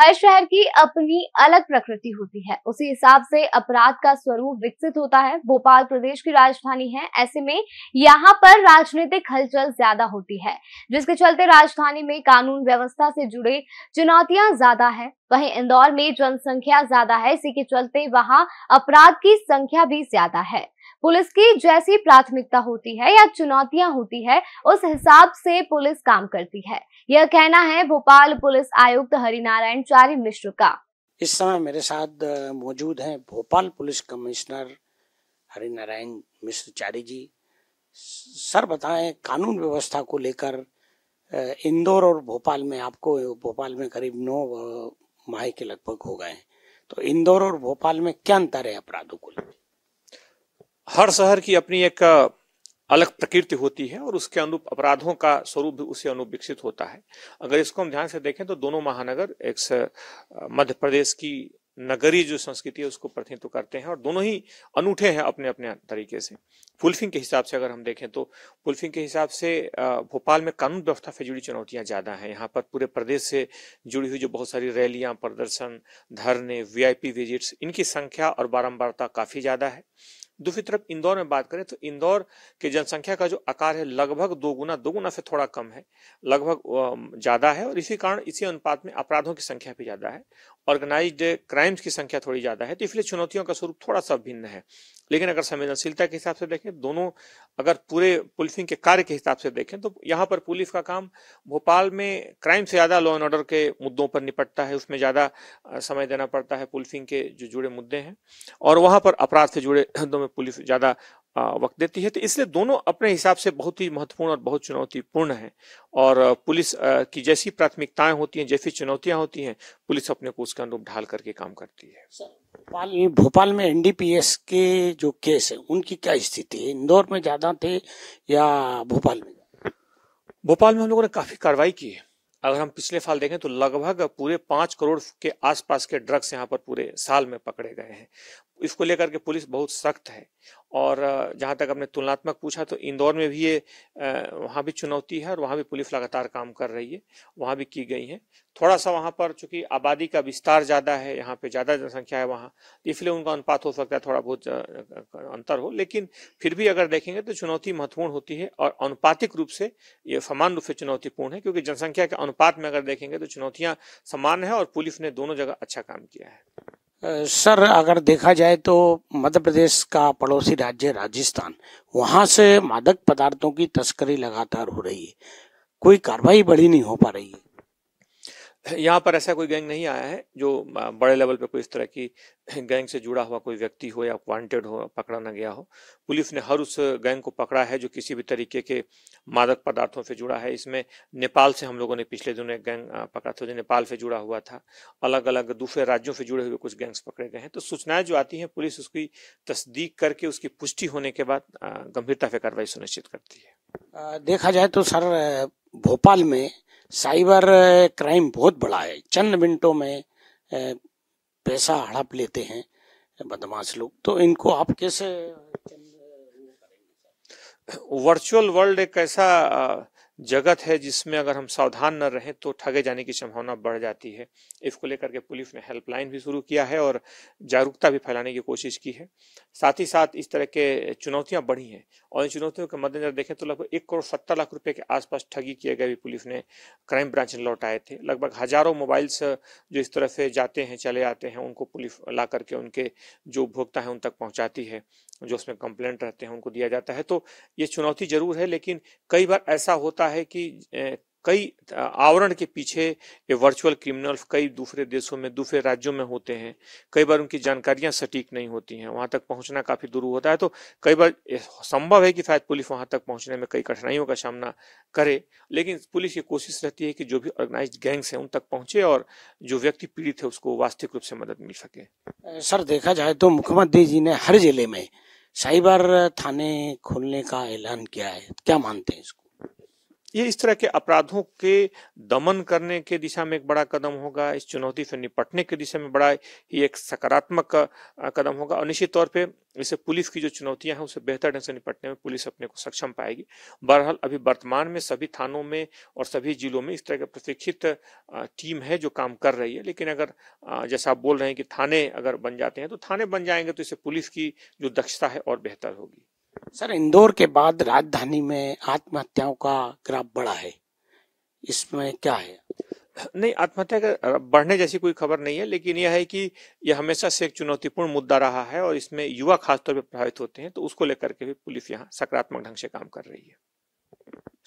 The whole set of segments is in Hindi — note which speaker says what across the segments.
Speaker 1: हर शहर की अपनी अलग प्रकृति होती है उसी हिसाब से अपराध का स्वरूप विकसित होता है भोपाल प्रदेश की राजधानी है ऐसे में यहाँ पर राजनीतिक हलचल ज्यादा होती है जिसके चलते राजधानी में कानून व्यवस्था से जुड़े चुनौतियां ज्यादा है वहीं इंदौर में जनसंख्या ज्यादा है इसी के चलते वहां अपराध की संख्या भी ज्यादा है पुलिस की जैसी प्राथमिकता होती है या चुनौतियां होती है उस हिसाब से पुलिस काम करती है यह कहना है भोपाल पुलिस आयुक्त हरिनारायण चारी मिश्र का इस समय मेरे साथ मौजूद हैं Bhopal police commissioner Harinarayan Mishra Chari ji sir बताएं कानून व्यवस्था को लेकर इंदौर और भोपाल में आपको भोपाल में करीब नौ माह के लगभग हो गए हैं तो इंदौर और भोपाल में क्या अंतर है अपराधों को
Speaker 2: हर शहर की अपनी एक अलग प्रकृति होती है और उसके अनुरूप अपराधों का स्वरूप भी उसी अनुरूप विकसित होता है अगर इसको हम ध्यान से देखें तो दोनों महानगर एक मध्य प्रदेश की नगरी जो संस्कृति है उसको प्रतिनिधित्व करते हैं और दोनों ही अनूठे हैं अपने अपने तरीके से फुल्फिंग के हिसाब से अगर हम देखें तो पुल्फिंग के हिसाब से भोपाल में कानून व्यवस्था से जुड़ी चुनौतियां ज़्यादा हैं यहाँ पर पूरे प्रदेश से जुड़ी हुई जो बहुत सारी रैलियां प्रदर्शन धरने वीआईपी विजिट्स इनकी संख्या और बारम्बारता काफ़ी ज़्यादा है दूसरी तरफ इंदौर में बात करें तो इंदौर के जनसंख्या का जो आकार है लगभग दो गुना दो गुना से थोड़ा कम है लगभग ज़्यादा है और इसी कारण इसी अनुपात में अपराधों की संख्या भी ज़्यादा है ऑर्गेनाइज्ड क्राइम्स की संख्या थोड़ी ज़्यादा है तो इसलिए चुनौतियों का स्वरूप थोड़ा सा भिन्न है लेकिन अगर संवेदनशीलता के हिसाब से देखें दोनों अगर पूरे पुलिसिंग के कार्य के हिसाब से देखें तो यहाँ पर पुलिस का काम भोपाल में क्राइम से ज़्यादा लॉ एंड ऑर्डर के मुद्दों पर निपटता है उसमें ज़्यादा समय देना पड़ता है पुलिसिंग के जो जुड़े मुद्दे हैं और वहां पर अपराध से जुड़े मुद्दों में पुलिस ज़्यादा वक्त देती है तो इसलिए दोनों अपने हिसाब से बहुत ही महत्वपूर्ण और बहुत चुनौतीपूर्ण है और पुलिस की जैसी प्राथमिकताएं होती हैं जैसी चुनौतियां होती हैं पुलिस अपने को उसका अनुरूप ढाल करके काम करती है
Speaker 1: भोपाल भोपाल में एनडीपीएस के जो केस है उनकी क्या स्थिति है इंदौर में ज्यादा थे या भोपाल में
Speaker 2: भोपाल में हम लोगों ने काफी कार्रवाई की है अगर हम पिछले साल देखें तो लगभग पूरे पांच करोड़ के आसपास के ड्रग्स यहाँ पर पूरे साल में पकड़े गए हैं इसको लेकर के पुलिस बहुत सख्त है और जहां तक आपने तुलनात्मक पूछा तो इंदौर में भी ये वहाँ भी चुनौती है और वहाँ भी पुलिस लगातार काम कर रही है वहाँ भी की गई है थोड़ा सा वहाँ पर चूंकि आबादी का विस्तार ज़्यादा है यहाँ पे ज़्यादा जनसंख्या है वहाँ इसलिए उनका अनुपात हो सकता है थोड़ा बहुत अंतर हो लेकिन फिर भी अगर देखेंगे तो चुनौती महत्वपूर्ण होती है और अनुपातिक रूप से ये समान रूप से चुनौतीपूर्ण है क्योंकि जनसंख्या के अनुपात में अगर देखेंगे तो चुनौतियाँ समान है और पुलिस ने दोनों जगह अच्छा काम किया है
Speaker 1: सर अगर देखा जाए तो मध्य प्रदेश का पड़ोसी राज्य राजस्थान वहां से मादक पदार्थों की तस्करी लगातार हो रही है कोई कार्रवाई बड़ी नहीं हो पा रही
Speaker 2: है यहाँ पर ऐसा कोई गैंग नहीं आया है जो बड़े लेवल पे कोई इस तरह की गैंग से जुड़ा हुआ कोई व्यक्ति हो या वांटेड हो पकड़ा ना गया हो पुलिस ने हर उस गैंग को पकड़ा है जो किसी भी तरीके के मादक पदार्थों से जुड़ा है इसमें नेपाल से हम लोगों ने पिछले दिनों एक गैंग पकड़ा था जो नेपाल से जुड़ा हुआ था अलग अलग दूसरे राज्यों से जुड़े हुए कुछ गैंग्स पकड़े गए हैं तो सूचनाएं जो आती हैं पुलिस उसकी तस्दीक करके उसकी पुष्टि होने के बाद गंभीरता से कार्रवाई सुनिश्चित करती
Speaker 1: है देखा जाए तो सर भोपाल में साइबर क्राइम बहुत बड़ा है चंद मिनटों में पैसा हड़प लेते हैं बदमाश लोग तो इनको
Speaker 2: आप कैसे वर्चुअल वर्ल्ड एक ऐसा जगत है जिसमें अगर हम सावधान न रहें तो ठगे जाने की संभावना बढ़ जाती है इसको लेकर के पुलिस ने हेल्पलाइन भी शुरू किया है और जागरूकता भी फैलाने की कोशिश की है साथ ही साथ इस तरह के चुनौतियां बढ़ी हैं और इन चुनौतियों के मद्देनजर देखें तो लगभग एक करोड़ सत्तर लाख रुपए के आसपास ठगी किए गए भी पुलिस ने क्राइम ब्रांच ने लौटाए थे लगभग हजारों मोबाइल्स जो इस तरह से जाते हैं चले आते हैं उनको पुलिस ला करके उनके जो उपभोक्ता है उन तक पहुँचाती है जो उसमें कंप्लेंट रहते हैं उनको दिया जाता है तो ये चुनौती जरूर है लेकिन कई बार ऐसा होता रहा है कि कई आवरण के पीछे ये वर्चुअल क्रिमिनल कई दूसरे देशों में दूसरे राज्यों में होते हैं कई बार उनकी जानकारियां सटीक नहीं होती हैं वहां तक पहुंचना काफी दूर होता है तो कई बार संभव है कि शायद पुलिस वहां तक पहुंचने में कई कठिनाइयों का सामना करे लेकिन पुलिस ये कोशिश रहती है कि जो भी ऑर्गेनाइज गैंग्स हैं उन तक पहुंचे और जो व्यक्ति पीड़ित है उसको वास्तविक रूप से मदद मिल सके
Speaker 1: सर देखा जाए तो मुख्यमंत्री जी ने हर जिले में साइबर थाने खोलने का ऐलान किया है क्या मानते हैं इसको
Speaker 2: ये इस तरह के अपराधों के दमन करने के दिशा में एक बड़ा कदम होगा इस चुनौती से निपटने की दिशा में बड़ा ही एक सकारात्मक कदम होगा और निश्चित तौर पे इसे पुलिस की जो चुनौतियां हैं उसे बेहतर ढंग से निपटने में पुलिस अपने को सक्षम पाएगी बहरहाल अभी वर्तमान में सभी थानों में और सभी जिलों में इस तरह के प्रशिक्षित टीम है जो काम कर रही है लेकिन अगर जैसा आप बोल रहे हैं कि थाने अगर बन जाते हैं तो थाने बन जाएंगे तो इसे पुलिस की जो दक्षता है और बेहतर होगी
Speaker 1: सर इंदौर के बाद राजधानी में आत्महत्याओं का
Speaker 2: ग्राफ बढ़ा है इसमें क्या है नहीं आत्महत्या बढ़ने जैसी कोई खबर नहीं है लेकिन यह है कि यह हमेशा से एक चुनौतीपूर्ण मुद्दा रहा है और इसमें युवा खासतौर पर प्रभावित होते हैं तो उसको लेकर के भी पुलिस यहाँ सकारात्मक ढंग से काम कर रही है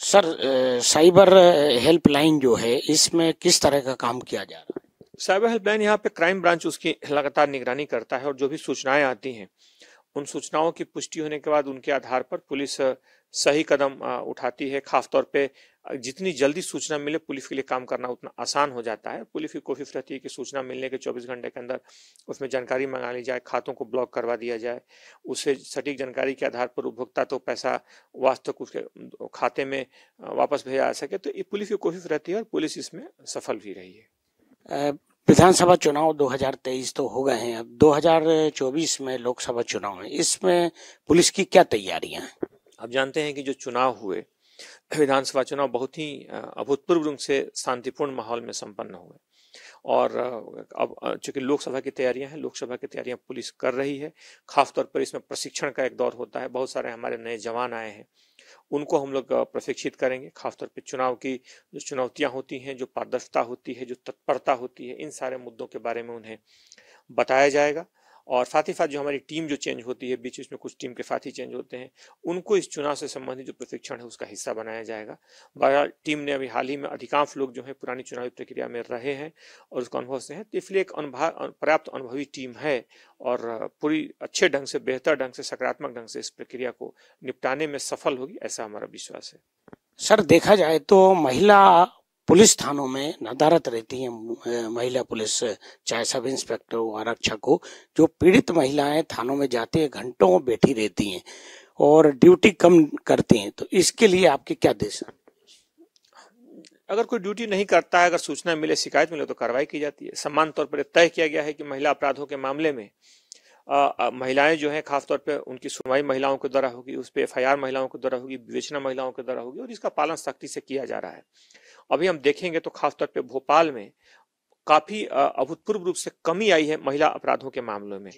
Speaker 1: सर साइबर हेल्पलाइन जो है इसमें किस तरह का काम किया जा रहा है
Speaker 2: साइबर हेल्पलाइन यहाँ पे क्राइम ब्रांच उसकी लगातार निगरानी करता है और जो भी सूचनाएं आती हैं उन सूचनाओं की पुष्टि होने के बाद उनके आधार पर पुलिस सही कदम उठाती है खासतौर पे जितनी जल्दी सूचना मिले पुलिस के लिए काम करना उतना आसान हो जाता है पुलिस की कोशिश रहती है कि सूचना मिलने के 24 घंटे के अंदर उसमें जानकारी मंगा ली जाए खातों को ब्लॉक करवा दिया जाए उसे सटीक जानकारी के आधार पर उपभोक्ता तो पैसा वास्तव उसके खाते में वापस भेजा जा सके तो ये पुलिस की कोशिश रहती है और पुलिस इसमें सफल भी रही है
Speaker 1: विधानसभा चुनाव 2023 तो हो गए हैं अब 2024 में लोकसभा चुनाव है इसमें पुलिस की क्या तैयारियां हैं
Speaker 2: आप जानते हैं कि जो चुनाव हुए विधानसभा चुनाव बहुत ही अभूतपूर्व रूप से शांतिपूर्ण माहौल में संपन्न हुए और अब चूंकि लोकसभा की तैयारियां हैं लोकसभा की तैयारियां पुलिस कर रही है खासतौर पर इसमें प्रशिक्षण का एक दौर होता है बहुत सारे हमारे नए जवान आए हैं उनको हम लोग प्रशिक्षित करेंगे खासतौर पर चुनाव की जो चुनौतियाँ होती हैं जो पारदर्शिता होती है जो तत्परता होती है इन सारे मुद्दों के बारे में उन्हें बताया जाएगा और साथ ही साथ जो हमारी टीम जो चेंज होती है बीच बीच में कुछ टीम के साथी चेंज होते हैं उनको इस चुनाव से संबंधित जो प्रशिक्षण है उसका हिस्सा बनाया जाएगा बहरहाल टीम ने अभी हाल ही में अधिकांश लोग जो है पुरानी चुनावी प्रक्रिया में रहे हैं और उसका अनुभव से है तो इसलिए एक पर्याप्त अनुभवी टीम है और पूरी अच्छे ढंग से बेहतर ढंग से सकारात्मक ढंग से इस प्रक्रिया को निपटाने में सफल होगी ऐसा हमारा विश्वास है
Speaker 1: सर देखा जाए तो महिला पुलिस थानों में नदारत रहती है महिला पुलिस चाहे सब इंस्पेक्टर हो आरक्षक हो जो पीड़ित महिलाएं थानों में जाती हैं घंटों बैठी रहती हैं और ड्यूटी कम करती हैं तो इसके लिए आपके क्या देश
Speaker 2: अगर कोई ड्यूटी नहीं करता है अगर सूचना मिले शिकायत मिले तो कार्रवाई की जाती है सम्मान तौर पर तय किया गया है कि महिला अपराधों के मामले में आ, आ, महिलाएं जो हैं खासतौर पर उनकी सुनवाई महिलाओं के द्वारा होगी उस पर एफ महिलाओं के द्वारा होगी विवेचना महिलाओं के द्वारा होगी और इसका पालन सख्ती से किया जा रहा है अभी हम देखेंगे तो खासतौर पे भोपाल में काफी अभूतपूर्व रूप से कमी आई है महिला अपराधों के मामलों में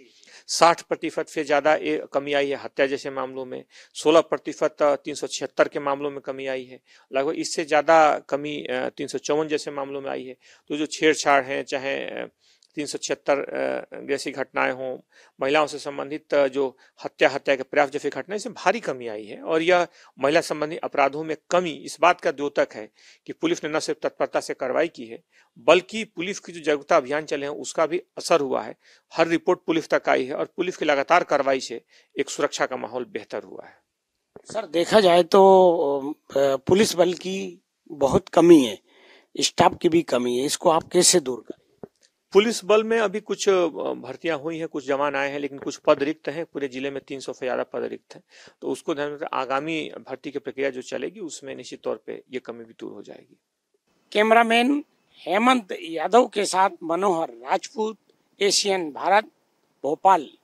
Speaker 2: साठ प्रतिशत से ज्यादा कमी आई है हत्या जैसे मामलों में सोलह प्रतिशत तीन सौ छिहत्तर के मामलों में कमी आई है लगभग इससे ज्यादा कमी तीन सौ चौवन जैसे मामलों में आई है तो जो छेड़छाड़ है चाहे तीन सौ छिहत्तर जैसी घटनाएं हों महिलाओं से संबंधित जो हत्या हत्या के प्रयास जैसी घटनाएं इसमें भारी कमी आई है और यह महिला संबंधी अपराधों में कमी इस बात का द्योतक है कि पुलिस ने न सिर्फ तत्परता से कार्रवाई की है बल्कि पुलिस की जो जागरूकता अभियान चले हैं उसका भी असर हुआ है हर रिपोर्ट पुलिस तक आई है और पुलिस की लगातार कार्रवाई से एक सुरक्षा का माहौल बेहतर हुआ है
Speaker 1: सर देखा जाए तो पुलिस
Speaker 2: बल की बहुत कमी है स्टाफ की भी कमी है इसको आप कैसे दूर करें पुलिस बल में अभी कुछ भर्तियां हुई हैं कुछ जवान आए हैं लेकिन कुछ पद रिक्त हैं पूरे जिले में तीन सौ से ज्यादा पद रिक्त हैं तो उसको ध्यान में आगामी भर्ती की प्रक्रिया जो चलेगी उसमें निश्चित तौर पर ये कमी भी दूर हो जाएगी कैमरामैन हेमंत यादव के साथ
Speaker 1: मनोहर राजपूत एशियन भारत भोपाल